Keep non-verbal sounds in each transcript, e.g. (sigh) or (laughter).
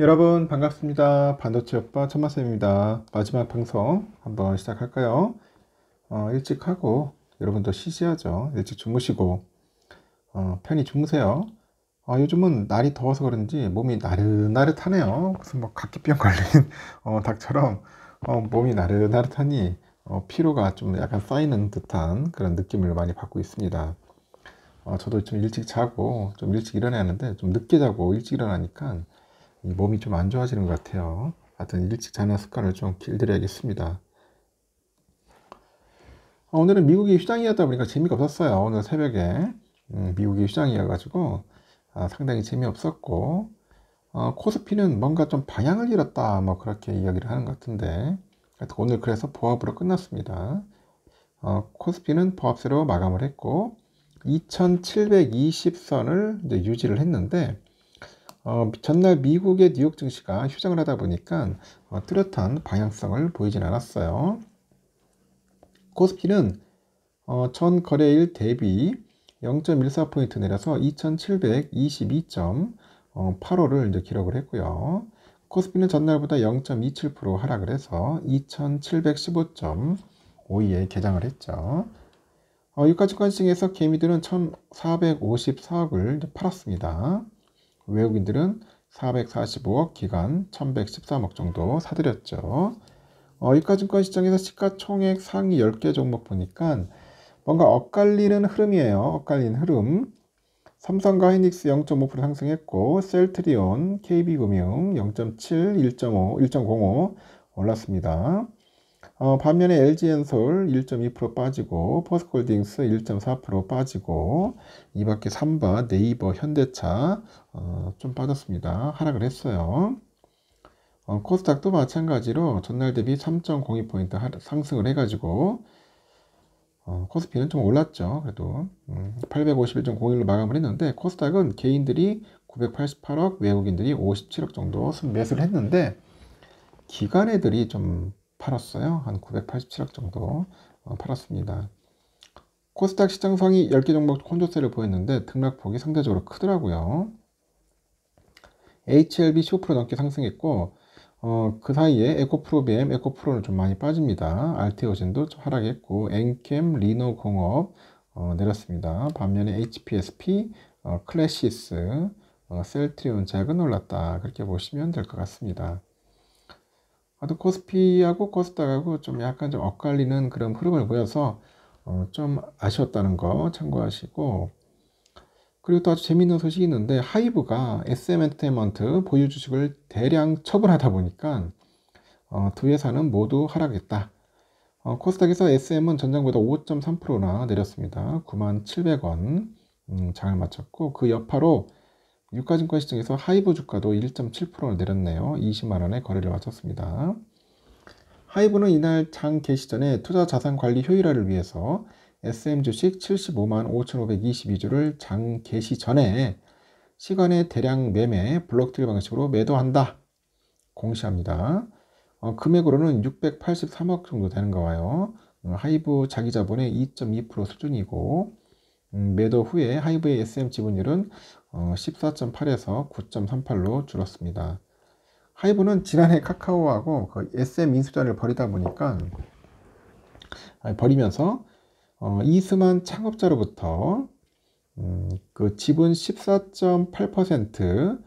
여러분 반갑습니다. 반도체 오빠 천마쌤입니다. 마지막 방송 한번 시작할까요? 어, 일찍 하고 여러분도 쉬셔야죠. 일찍 주무시고 어, 편히 주무세요. 어, 요즘은 날이 더워서 그런지 몸이 나른나릇하네요. 무슨 뭐 각기병 걸린 (laughs) 어, 닭처럼 어, 몸이 나른나릇하니 어, 피로가 좀 약간 쌓이는 듯한 그런 느낌을 많이 받고 있습니다. 어, 저도 좀 일찍 자고 좀 일찍 일어나야 하는데 좀 늦게 자고 일찍 일어나니까 몸이 좀 안 좋아지는 것 같아요. 하여튼 일찍 자는 습관을 좀 길들여야겠습니다. 아, 오늘은 미국이 휴장이었다 보니까 재미가 없었어요. 오늘 새벽에 음, 미국이 휴장이어가지고 아, 상당히 재미없었고 어, 코스피는 뭔가 좀 방향을 잃었다 뭐 그렇게 이야기를 하는 것 같은데 오늘 그래서 보합으로 끝났습니다. 어, 코스피는 보합세로 마감을 했고 2720선을 유지를 했는데 어, 전날 미국의 뉴욕 증시가 휴장을 하다 보니까 어, 뚜렷한 방향성을 보이진 않았어요. 코스피는 어, 전 거래일 대비 0.14포인트 내려서 2722.85를 이제 기록을 했고요. 코스피는 전날보다 0.27% 하락을 해서 2715.52에 개장을 했죠. 어, 유가증권 시에서 개미들은 1454억을 팔았습니다. 외국인들은 445억, 기간 1113억 정도 사들였죠. 어, 유가증권 시장에서 시가총액 상위 10개 종목 보니까 뭔가 엇갈리는 흐름이에요. 엇갈린 흐름. 삼성과 하이닉스 0.5% 상승했고 셀트리온, KB금융 0.7, 1.5, 1.05 올랐습니다. 어, 반면에 LG엔솔 1.2% 빠지고 포스콜딩스 1.4% 빠지고 이 밖에 삼바 네이버 현대차 어, 좀 빠졌습니다. 하락을 했어요. 어, 코스닥도 마찬가지로 전날 대비 3.02포인트 상승을 해가지고 어, 코스피는 좀 올랐죠. 그래도 음, 851.01로 마감을 했는데 코스닥은 개인들이 988억, 외국인들이 57억 정도 매수를 했는데 기관 애들이 좀 팔았어요. 한 987억 정도 어, 팔았습니다. 코스닥 시장 상위 10개 종목 혼조세를 보였는데 등락폭이 상대적으로 크더라고요. HLB 15% 넘게 상승했고 어, 그 사이에 에코프로비엠, 에코프로는 좀 많이 빠집니다. 알테오젠도 좀 하락했고 엔캠, 리노공업 어, 내렸습니다. 반면에 HPSP, 어, 클래시스, 어, 셀트리온 제약은 올랐다. 그렇게 보시면 될 것 같습니다. 하여튼 코스피하고 코스닥하고 좀 약간 좀 엇갈리는 그런 흐름을 보여서 어, 좀 아쉬웠다는 거 참고하시고 그리고 또 아주 재미있는 소식이 있는데 하이브가 SM 엔터테인먼트 보유 주식을 대량 처분하다 보니까 어, 두 회사는 모두 하락했다. 어, 코스닥에서 SM은 전장보다 5.3%나 내렸습니다. 9만 700원 음, 장을 마쳤고 그 여파로 유가증권 시장에서 하이브 주가도 1.7%를 내렸네요. 20만 원의 거래를 마쳤습니다. 하이브는 이날 장 개시 전에 투자 자산 관리 효율화를 위해서 SM 주식 75만 5,522주를 장 개시 전에 시간의 대량 매매 블록딜 트 방식으로 매도한다. 공시합니다. 어, 금액으로는 683억 정도 되는가 봐요. 음, 하이브 자기 자본의 2.2% 수준이고 음, 매도 후에 하이브의 SM 지분율은 14.8에서 어, 9.38로 줄었습니다. 하이브는 지난해 카카오하고 그 SM 인수자을벌이다 보니까 버리면서 어, 이스만 창업자로부터 음, 그 지분 14.8%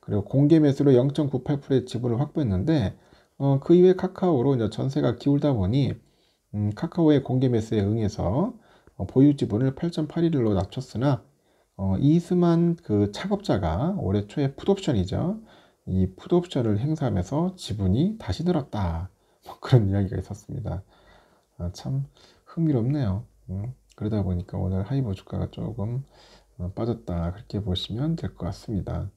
그리고 공개 매수로 0.98%의 지분을 확보했는데 어, 그 이후에 카카오로 전세가 기울다 보니 음, 카카오의 공개 매수에 응해서 어, 보유 지분을 8.81로 낮췄으나 어, 이스만 그 창업자가 올해 초에 푸 풋옵션이죠. 이푸 풋옵션을 행사하면서 지분이 다시 늘었다. (laughs) 뭐 그런 이야기가 있었습니다. 아, 참 흥미롭네요. 음, 그러다 보니까 오늘 하이브 주가가 조금 어, 빠졌다. 그렇게 보시면 될 것 같습니다.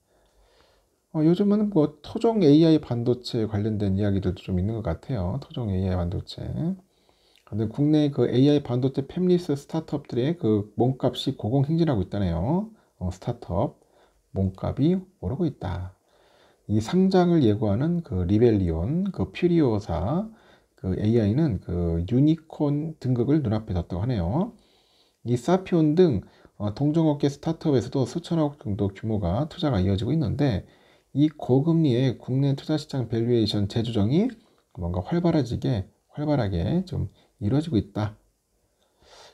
어, 요즘은 뭐 토종 AI 반도체 관련된 이야기들도 좀 있는 것 같아요. 토종 AI 반도체. 다들 국내 그 AI 반도체 팹리스 스타트업들의 그 몸값이 고공행진하고 있다네요. 어, 스타트업 몸값이 오르고 있다. 이 상장을 예고하는 그 리벨리온, 그 퓨리오사, 그 AI는 그 유니콘 등극을 눈앞에 뒀다고 하네요. 이 사피온 등 어, 동종업계 스타트업에서도 수천억 정도 규모가 투자가 이어지고 있는데 이 고금리의 국내 투자시장 밸류에이션 재조정이 뭔가 활발해지게 활발하게 좀 이루어지고 있다.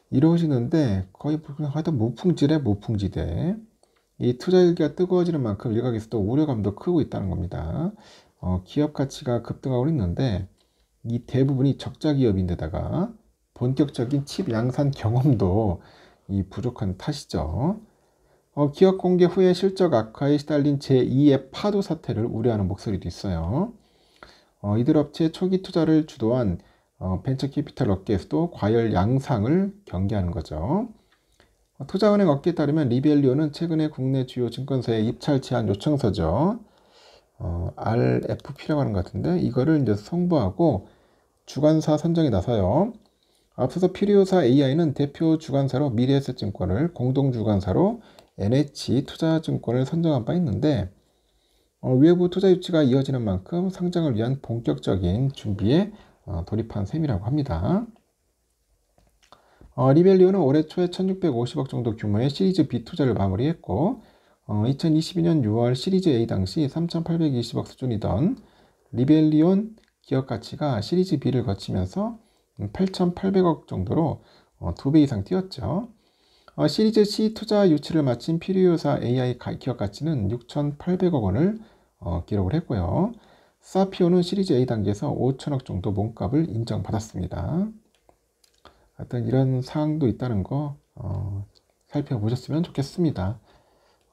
이루어지는데 거의 뭐 하여튼 무풍지대 무풍지대 이 투자 일기가 뜨거워지는 만큼 일각에서도 우려감도 크고 있다는 겁니다. 어, 기업 가치가 급등하고 있는데 이 대부분이 적자 기업인데다가 본격적인 칩 양산 경험도 이 부족한 탓이죠. 어, 기업 공개 후에 실적 악화에 시달린 제2의 파도 사태를 우려하는 목소리도 있어요. 어, 이들 업체 초기 투자를 주도한 어, 벤처 캐피탈 업계에서도 과열 양상을 경계하는 거죠. 투자은행 어, 업계에 따르면 리벨리오는 최근에 국내 주요 증권사의 입찰 제한 요청서죠. 어, RFP라고 하는 것 같은데 이거를 이제 성부하고 주관사 선정에 나서요. 앞서서 피리오사 AI는 대표 주관사로 미래에셋증권을 공동 주관사로 NH투자증권을 선정한 바 있는데 어, 외부 투자 유치가 이어지는 만큼 상장을 위한 본격적인 준비에 어, 돌입한 셈이라고 합니다. 어, 리벨리오는 올해 초에 1650억 정도 규모의 시리즈 B 투자를 마무리했고 어, 2022년 6월 시리즈 A 당시 3820억 수준이던 리벨리온 기업 가치가 시리즈 B를 거치면서 8,800억 정도로 어, 2배 이상 뛰었죠. 어, 시리즈 C 투자 유치를 마친 피리오사 AI 기업 가치는 6,800억 원을 어, 기록을 했고요. 사피오는 시리즈 A 단계에서 5천억 정도 몸값을 인정받았습니다. 하여튼 이런 사항도 있다는 거 어, 살펴보셨으면 좋겠습니다.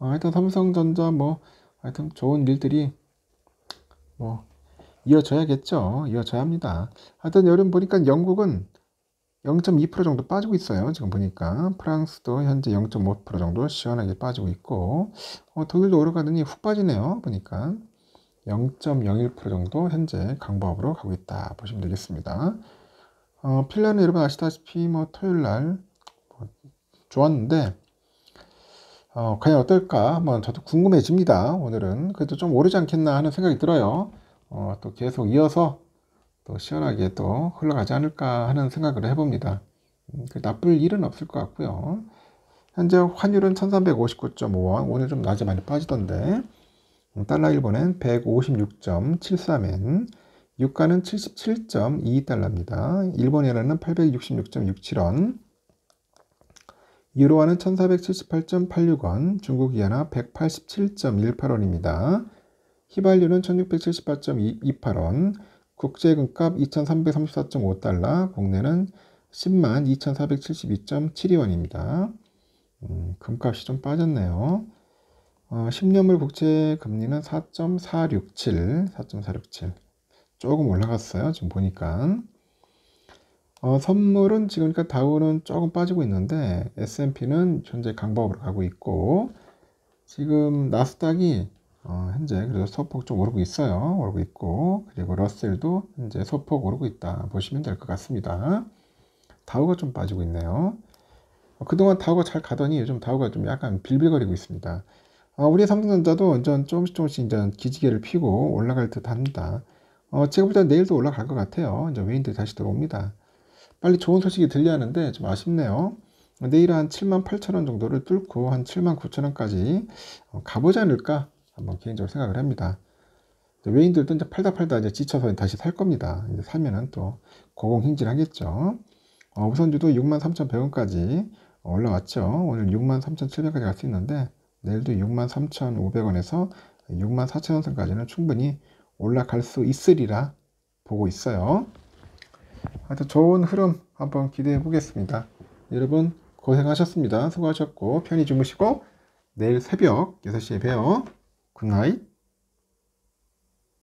어, 하여튼 삼성전자 뭐 하여튼 좋은 일들이 뭐 이어져야겠죠. 이어져야 합니다. 하여튼 여름 보니까 영국은 0.2% 정도 빠지고 있어요. 지금 보니까 프랑스도 현재 0.5% 정도 시원하게 빠지고 있고 어, 독일도 오르가더니 훅 빠지네요. 보니까 0.01% 정도 현재 강보합으로 가고 있다 보시면 되겠습니다. 어, 핀란은 여러분 아시다시피 뭐 토요일 날뭐 좋았는데 어, 과연 어떨까 한번 뭐 저도 궁금해집니다. 오늘은 그래도 좀 오르지 않겠나 하는 생각이 들어요. 어, 또 계속 이어서 또 시원하게 또 흘러가지 않을까 하는 생각을 해봅니다. 음, 그 나쁠 일은 없을 것 같고요. 현재 환율은 1359.5원. 오늘 좀 낮에 많이 빠지던데. 달러 일본엔 156.73엔, 유가는 77.22달러입니다. 일본 이라는 866.67원, 유로화는 1478.86원, 중국 이하나 187.18원입니다. 휘발유는 1678.28원, 국제금값 2334.5달러, 국내는 10만 2472.72원입니다. 음, 금값이 좀 빠졌네요. 어, 10년물 국채 금리는 4.467, 4.467 조금 올라갔어요. 지금 보니까 어, 선물은 지금 그러니까 다우는 조금 빠지고 있는데 S&P는 현재 강박으로 가고 있고 지금 나스닥이 어, 현재 그래서 소폭 좀 오르고 있어요. 오르고 있고 그리고 러셀도 현재 소폭 오르고 있다 보시면 될 것 같습니다. 다우가 좀 빠지고 있네요. 어, 그동안 다우가 잘 가더니 요즘 다우가 좀 약간 빌빌거리고 있습니다. 어, 우리 삼성전자도 이제 조금씩 조금씩 이제 기지개를 피고 올라갈 듯 합니다. 어, 제가 볼때 내일도 올라갈 것 같아요. 이제 외인들이 다시 들어옵니다. 빨리 좋은 소식이 들려 하는데 좀 아쉽네요. 내일 한 7만 8천 원 정도를 뚫고 한 7만 9천 원까지 어, 가보지 않을까 한번 개인적으로 생각을 합니다. 외인들도 이제 팔다 팔다 이제 지쳐서 다시 살 겁니다. 이제 사면은 또 고공행진 하겠죠. 어, 우선주도 6만 3천 100원까지 올라왔죠. 오늘 6만 3천 7 0까지갈 수 있는데 내일도 63,500원에서 64,000원 선까지는 충분히 올라갈 수 있으리라 보고 있어요. 하여튼 좋은 흐름 한번 기대해 보겠습니다. 여러분 고생하셨습니다. 수고하셨고 편히 주무시고 내일 새벽 6시에 봬요. 굿나잇.